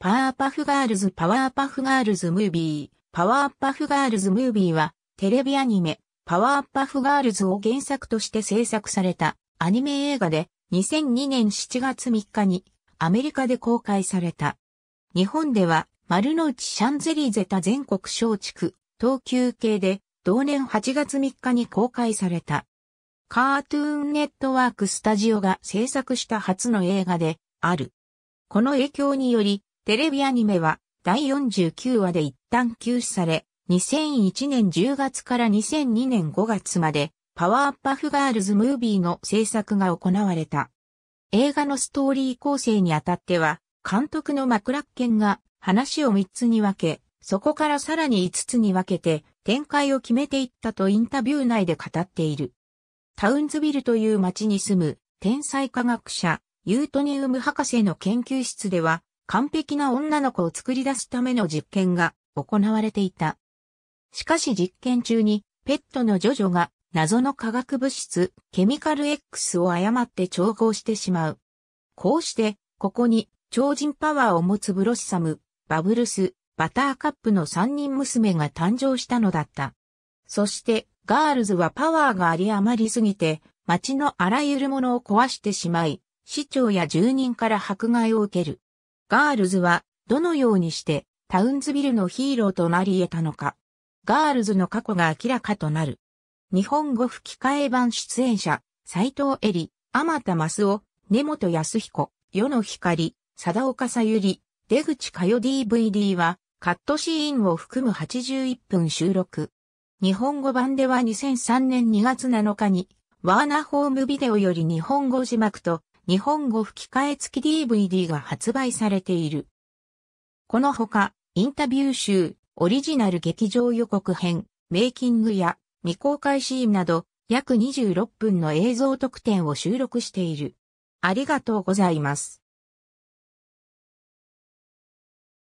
パワーパフガールズパワーパフガールズムービーパワーパフガールズムービーはテレビアニメパワーパフガールズを原作として制作されたアニメ映画で2002年7月3日にアメリカで公開された。日本では丸の内シャンゼリーゼタ全国小畜東急系で同年8月3日に公開された。カートゥーンネットワークスタジオが制作した初の映画である。この影響により、テレビアニメは第49話で一旦休止され、2001年10月から2002年5月までパワーアッパフガールズムービーの制作が行われた。映画のストーリー構成にあたっては、監督のマクラッケンが話を3つに分け、そこからさらに5つに分けて展開を決めていったとインタビュー内で語っている。タウンズビルという町に住む天才科学者、ユートニウム博士の研究室では完璧な女の子を作り出すための実験が行われていた。しかし実験中にペットのジョジョが謎の化学物質ケミカル X を誤って調合してしまう。こうしてここに超人パワーを持つブロッサム、バブルス、バターカップの三人娘が誕生したのだった。そしてガールズはパワーがあり余りすぎて街のあらゆるものを壊してしまい、市長や住人から迫害を受ける。ガールズはどのようにしてタウンズビルのヒーローとなり得たのか。ガールズの過去が明らかとなる。日本語吹き替え版出演者、斎藤恵里、天田益夫、根本康彦、世の光、貞岡さゆり、出口かよ DVD は、カットシーンを含む81分収録。日本語版では2003年2月7日に、ワーナーホームビデオより日本語字幕と日本語吹き替え付き DVD が発売されている。このほか、インタビュー集、オリジナル劇場予告編、メイキングや未公開シーンなど約26分の映像特典を収録している。ありがとうございます。